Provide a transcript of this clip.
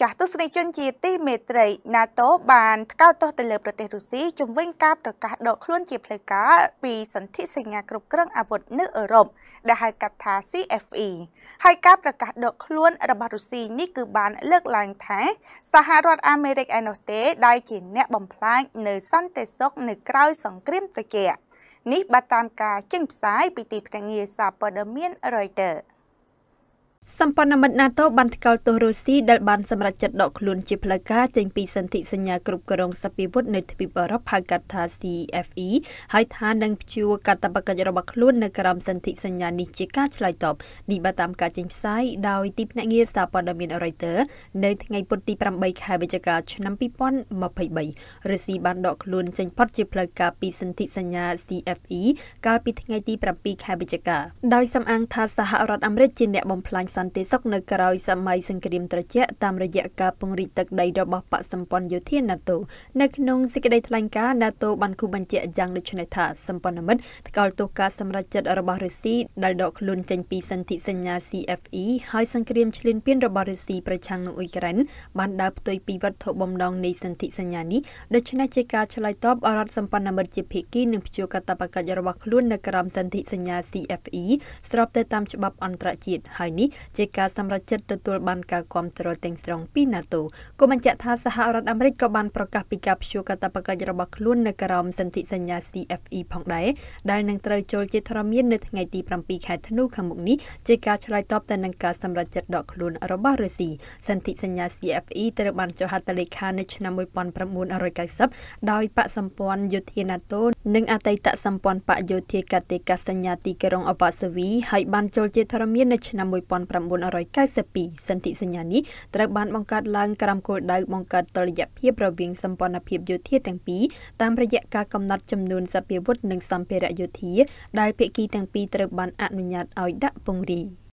ចាស់ទស្សនិកជនជាទីមេត្រី NATO បានថ្កោលទោសទៅលើប្រទេសរុស្ស៊ីជំវិញការប្រកាសដកខ្លួនជាផ្លូវការពីសន្ធិសញ្ញាគ្រប់គ្រងអាវុធនៅអឺរ៉ុបដែលហៅកាត់ថា CFE ហើយការប្រកាសដកខ្លួនរបស់រុស្ស៊ីនេះគឺបានលើកឡើងថាសហរដ្ឋអាមេរិកឯណោះទេដែលជាអ្នកបំផ្លាញនៅសន្តិសុខនៅក្រៅសង្គ្រាមត្រជាក់នេះបើតាមការចេញផ្សាយពីទីភ្នាក់ងារសារព័ត៌មាន Reuters សម្ព័ន្ធមិត្ត NATO បានថ្កោលទោសរុស្ស៊ីដែលបានសម្រេចចិត្តដកខ្លួនជាផ្លូវការចេញពីសន្ធិសញ្ញាគ្រប់គ្រងសព្វាវុធនៅទ្វីបអឺរ៉ុបហៅកាត់ថា CFE ហើយថានឹងព្យួរកាតព្វកិច្ចរបស់ខ្លួននៅក្រោមសន្ធិសញ្ញានេះជាការឆ្លើយតបនេះបើតាមការចេញផ្សាយដោយទីភ្នាក់ងារសារព័ត៌មាន Reuters នៅថ្ងៃពុធទី8ខែវិច្ឆិកាឆ្នាំ2023រុស្ស៊ីបានដកខ្លួនចេញផុតជាផ្លូវការពីសន្ធិសញ្ញា CFE កាលពីថ្ងៃទី7ខែវិច្ឆិកាដោយសំអាងថាសហរដ្ឋអាមេរិកជាអ្នកបំផ្លាញសន្តិសុខនៅក្រៅសម័យសង្គ្រាមត្រជាក់តាមរយៈការពង្រីកទឹកដីរបស់បកសម្ព័ន្ធយោធា NATO នៅក្នុងសេចក្តីថ្លែងការណ៍ NATO បានគូបញ្ជាក់យ៉ាងដូចនេះថាសម្ព័ន្ធមិត្តថ្កោលទោសការសម្រេចចិត្តរបស់រុស្ស៊ីដែលដកខ្លួនចេញពីសន្ធិសញ្ញា CFE ហើយសង្គ្រាមឈ្លានពានរបស់រុស្ស៊ីប្រឆាំងនឹងអ៊ុយក្រែនបានដើរផ្ទុយពីវត្ថុបំណងនៃសន្ធិសញ្ញានេះដូច្នេះជាការឆ្លើយតបរដ្ឋសម្ព័ន្ធមិត្តជាភាគីនិងព្យួរកាតព្វកិច្ចរបស់ខ្លួននៅក្រោមសន្ធិសញ្ញា CFE ស្របទៅតាមច្បាប់អន្តរជាតិហើយនេះជាការសម្រេចចិត្តទទួលបានការគ្រប់គ្រងទាំងស្រុងពី NATO គូបញ្ជាក់ថាសហរដ្ឋអាមេរិកក៏បានប្រកាសពីការព្យួរកាតព្វកិច្ចរបស់ខ្លួននៅក្រោមសន្ធិសញ្ញា CFE ផងដែរដែលនឹងត្រូវចូលជាធរមាននៅថ្ងៃទី7ខែធ្នូខាងមុខនេះជាការឆ្លើយតបទៅនឹងការសម្រេចចិត្តដកខ្លួនរបស់រុស្ស៊ីសន្ធិសញ្ញា CFE ត្រូវបានចុះហត្ថលេខានៅឆ្នាំ1990ដោយបកសម្ព័ន្ធយោធា NATO និងអតីតសម្ព័ន្ធបកយោធាកាតេកាសញ្ញាទីក្រុងអវ៉ាសាវីហើយបានចូលជាធរមាននៅឆ្នាំ19 1992សន្ធិសញ្ញានេះត្រូវបានបង្កើតឡើងក្រោមគោលដៅបង្កើតតុល្យភាពរវាងសម្ព័ន្ធភាពយោធាទាំងពីរតាមរយៈការកំណត់ចំនួនសព្វាវុធនិងសម្ភារៈយោធាដែលភាគីទាំងពីរត្រូវបានអនុញ្ញាតឲ្យដាក់ពង្រីក